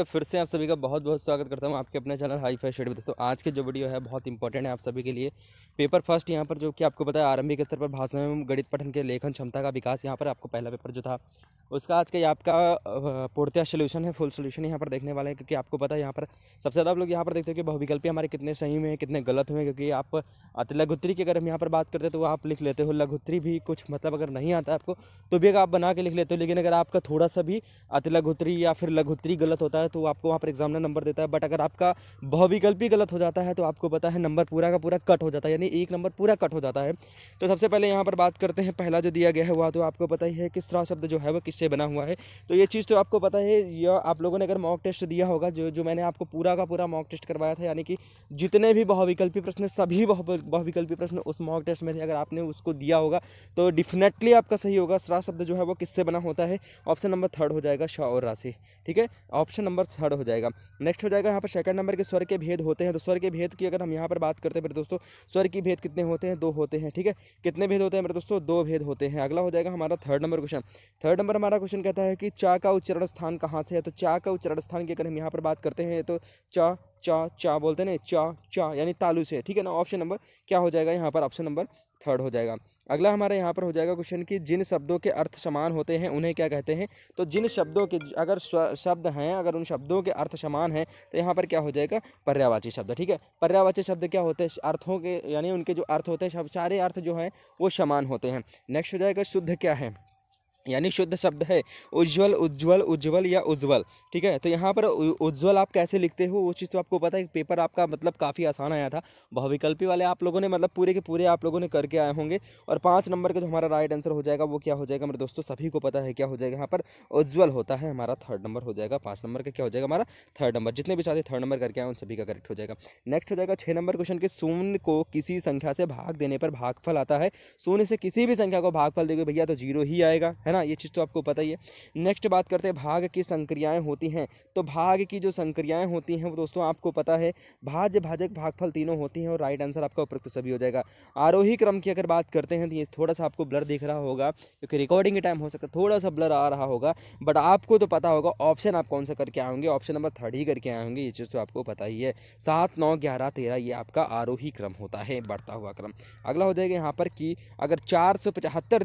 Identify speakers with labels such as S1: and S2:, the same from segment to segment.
S1: तो फिर से आप सभी का बहुत बहुत स्वागत करता हूँ आपके अपने चैनल हाई फाई शेड में दोस्तों आज के जो वीडियो है बहुत इंपॉर्टेंट है आप सभी के लिए पेपर फर्स्ट यहाँ पर जो कि आपको पता है आरंभिक स्तर पर भाषा एवं गणित पठन के लेखन क्षमता का विकास यहाँ पर आपको पहला पेपर जो था उसका आज का आपका पूर्तिया सोल्यूशन है फुल सोल्यूशन यहाँ पर देखने वाले हैं क्योंकि आपको पता है यहाँ पर सबसे ज़्यादा आप लोग यहाँ पर देखते हो कि बहुविकल्पी हमारे कितने सही हुए हैं कितने गलत हुए क्योंकि आप लघुत्री की अगर हम यहाँ पर बात करते हैं तो आप लिख लेते हो लघुत्री भी कुछ मतलब अगर नहीं आता आपको तो भी अगर आप बना के लिख लेते हो लेकिन अगर आपका थोड़ा सा भी अति लघुत्री या फिर लघुत्री गलत होता है तो आपको वहाँ पर एग्जामिनर नंबर देता है बट अगर आपका ही गलत हो जाता है तो आपको पता है नंबर पूरा का पूरा कट हो जाता है यानी एक नंबर पूरा कट हो जाता है तो सबसे पहले यहाँ पर बात करते हैं पहला जो दिया गया है वह तो आपको पता ही है किस तरह शब्द जो है वह किससे बना हुआ है तो ये चीज़ तो आपको पता है या आप लोगों ने अगर मॉक टेस्ट दिया होगा जो जो मैंने आपको पूरा का पूरा मॉक टेस्ट करवाया था यानी कि जितने भी बहुविकल्पी प्रश्न सभी बहुविकल्पी प्रश्न उस मॉक टेस्ट में थे अगर आपने उसको दिया होगा तो डिफिनेटली आपका सही होगा श्रा शब्द जो है वो किससे बना होता है ऑप्शन नंबर थर्ड हो जाएगा श और राशि ठीक है ऑप्शन नंबर नंबर थर्ड हो जाएगा नेक्स्ट हो जाएगा यहाँ पर सेकंड नंबर के स्वर के भेद होते हैं तो स्वर के भेद की अगर हम यहाँ पर बात करते हैं मेरे दोस्तों स्वर की भेद कितने होते हैं दो होते हैं ठीक है कितने भेद होते हैं मेरे दोस्तों दो भेद होते हैं अगला हो जाएगा हमारा third number question third number हमारा क्वेश्चन कहता है कि चा का उच्चरण स्थान कहाँ से है तो चा का उच्चरण स्थान की अगर हम यहाँ पर बात करते हैं तो चा चा चा बोलते हैं ना चा चा यानी तालू से ठीक है ना ऑप्शन नंबर क्या हो जाएगा यहाँ पर ऑप्शन नंबर थर्ड हो जाएगा अगला हमारे यहाँ पर हो जाएगा क्वेश्चन कि जिन शब्दों के अर्थ समान होते हैं उन्हें क्या कहते हैं तो जिन शब्दों के अगर शब्द हैं अगर उन शब्दों के अर्थ समान हैं तो यहाँ पर क्या हो जाएगा पर्यावाची शब्द ठीक है पर्यावाची शब्द क्या होते हैं अर्थों के यानी उनके जो अर्थ होते हैं सारे अर्थ जो हैं वो समान होते हैं नेक्स्ट हो जाएगा शुद्ध क्या है यानी शुद्ध शब्द है उज्ज्वल उज्ज्वल उज्ज्वल या उज्ज्वल ठीक है तो यहाँ पर उज्ज्वल आप कैसे लिखते हो वो चीज़ तो आपको पता है कि पेपर आपका मतलब काफ़ी आसान आया था बहुविकल्पी वाले आप लोगों ने मतलब पूरे के पूरे आप लोगों ने करके आए होंगे और पाँच नंबर का जो हमारा राइट आंसर हो जाएगा वो क्या हो जाएगा मेरे दोस्तों सभी को पता है क्या हो जाएगा यहाँ पर उज्ज्वल होता है हमारा थर्ड नंबर हो जाएगा पाँच नंबर का क्या हो जाएगा हमारा थर्ड नंबर जितने भी साथी थर्ड नंबर करके आए उन सभी का करेक्ट हो जाएगा नेक्स्ट हो जाएगा छः नंबर क्वेश्चन के शून्य को किसी संख्या से भाग देने पर भागफल आता है शून्य से किसी भी संख्या को भागफल दोगे भैया तो जीरो ही आएगा है ना ये चीज़ तो आपको पता ही है नेक्स्ट बात करते हैं भाग की संक्रियाएं होती हैं तो भाग की जो संक्रियाएं होती हैं वो दोस्तों आपको पता है भाज्य भाजक भागफल तीनों होती हैं और राइट आंसर आपका उपयुक्त सभी हो जाएगा आरोही क्रम की अगर बात करते हैं तो ये थोड़ा सा आपको ब्लर दिख रहा होगा क्योंकि रिकॉर्डिंग के टाइम हो सकता है थोड़ा सा ब्लर आ रहा होगा बट आपको तो पता होगा ऑप्शन आप कौन सा करके आएंगे ऑप्शन नंबर थर्ड ही करके आएंगे ये चीज़ तो आपको पता ही है सात नौ ग्यारह तेरह ये आपका आरोही क्रम होता है बढ़ता हुआ क्रम अगला हो जाएगा यहाँ पर कि अगर चार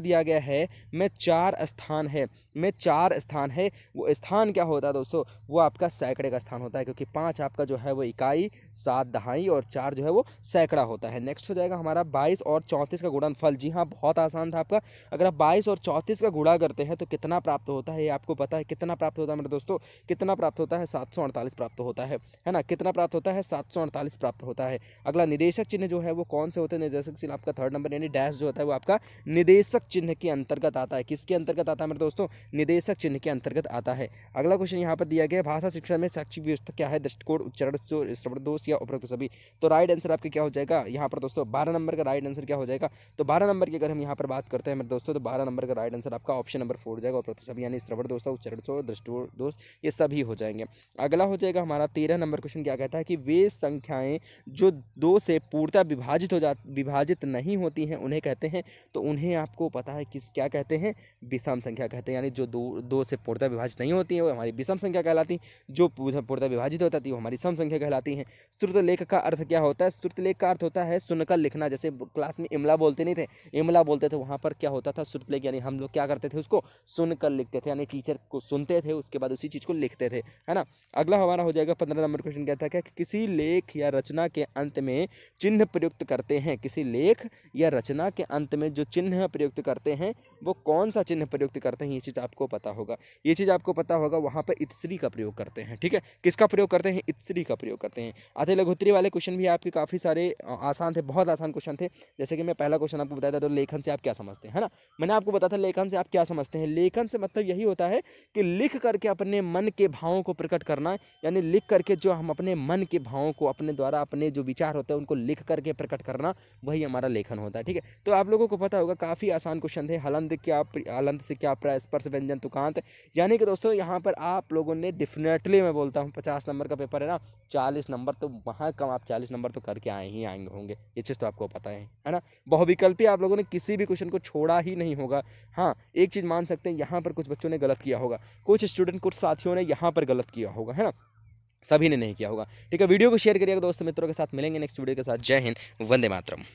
S1: दिया गया है मैं चार स्थान है में चार स्थान है वो स्थान क्या होता है दोस्तों वो आपका सैकड़े का स्थान होता है क्योंकि पाँच आपका जो है वो इकाई सात दहाई और चार जो है वो सैकड़ा होता है नेक्स्ट हो जाएगा हमारा बाईस और चौंतीस का गुणनफल जी हाँ बहुत आसान था आपका अगर आप बाईस और चौंतीस का गुणा करते हैं तो कितना प्राप्त होता है ये आपको पता है कितना प्राप्त होता है मेरे दोस्तों कितना प्राप्त होता है सात प्राप्त होता है है ना कितना प्राप्त होता है सात प्राप्त होता है अगला निदेशक चिन्ह जो है वो कौन से होते हैं निदेशक चिन्ह आपका थर्ड नंबर यानी डैश जो होता है वो आपका निदेशक चिन्ह के अंतर्गत आता है किसके अंतर्गत आता है मेरे दोस्तों निदेशक चिन्ह के अंतर्गत आता है अगला क्वेश्चन यहाँ पर दिया गया भाषा शिक्षा में शैक्षिक व्यवस्था क्या है दृष्टिकोण उच्चारण श्रवण दोष या उपरोक्त सभी तो राइट आंसर आपके क्या हो जाएगा यहाँ पर दोस्तों बारह नंबर का राइट आंसर क्या हो जाएगा तो बारह नंबर की अगर हम यहाँ पर बात करते हैं मेरे दोस्तों तो बारह नंबर का राइट आंसर आपका ऑप्शन नंबर फोर हो जाएगा उपरोक्त सभी यानी श्रवण दोष उच्चारण दोष दृष्टिकोण दोष ये सभी हो जाएंगे अगला हो जाएगा हमारा तेरह नंबर क्वेश्चन क्या कहता है कि वे संख्याएँ जो दो से पूर्णतः विभाजित हो जा विभाजित नहीं होती हैं उन्हें कहते हैं तो उन्हें आपको पता है किस क्या कहते हैं विषम संख्या कहते हैं यानी जो दो दो से पूर्णतः विभाजित नहीं होती है वो हमारी विषम संख्या कहलाती जो पूर्णतः विभाजित होता है वो हमारी सम संख्या कहलाती है श्रुत लेख का अर्थ क्या होता है श्रुत लेख का अर्थ होता है सुनकर लिखना जैसे क्लास में इमला बोलते नहीं थे इमला बोलते थे वहाँ पर क्या होता था श्रुत लेख यानी हम लोग क्या करते थे उसको सुनकर लिखते थे यानी टीचर को सुनते थे उसके बाद उसी चीज़ को लिखते थे है ना अगला हमारा हो जाएगा पंद्रह नंबर क्वेश्चन कहता है कि किसी लेख या रचना के अंत में चिन्ह प्रयुक्त करते हैं किसी लेख या रचना के अंत में जो चिन्ह प्रयुक्त करते हैं वो कौन सा चिन्ह में प्रयुक्त करते हैं ये चीज़ आपको पता होगा ये चीज़ आपको पता होगा वहाँ पर इतसरी का प्रयोग करते हैं ठीक है किसका प्रयोग करते हैं इतसरी का प्रयोग करते हैं आधे लघुत्री वाले क्वेश्चन भी आपके काफ़ी सारे आसान थे बहुत आसान क्वेश्चन थे जैसे कि मैं पहला क्वेश्चन आपको बताया था तो लेखन से आप क्या समझते हैं ना मैंने आपको बताया था लेखन से आप क्या समझते हैं लेखन से मतलब यही होता है कि लिख करके अपने मन के भावों को प्रकट करना यानी लिख करके जो हम अपने मन के भावों को अपने द्वारा अपने जो विचार होते हैं उनको लिख करके प्रकट करना वही हमारा लेखन होता है ठीक है तो आप लोगों को पता होगा काफ़ी आसान क्वेश्चन थे हलंद क्या हलंद दुकान से क्या प्राइस पर से व्यंजन दुकान तो यानी कि दोस्तों यहाँ पर आप लोगों ने डेफिनेटली मैं बोलता हूँ पचास नंबर का पेपर है ना चालीस नंबर तो वहाँ कम आप चालीस नंबर तो करके आए ही आएंगे होंगे ये चीज़ तो आपको पता है है ना बहुविकल्पी आप लोगों ने किसी भी क्वेश्चन को छोड़ा ही नहीं होगा हाँ एक चीज़ मान सकते हैं यहाँ पर कुछ बच्चों ने गलत किया होगा कुछ स्टूडेंट कुछ साथियों ने यहाँ पर गलत किया होगा है ना सभी ने नहीं किया होगा ठीक है वीडियो को शेयर करिएगा दोस्तों मित्रों के साथ मिलेंगे नेक्स्ट वीडियो के साथ जय हिंद वंदे मातरम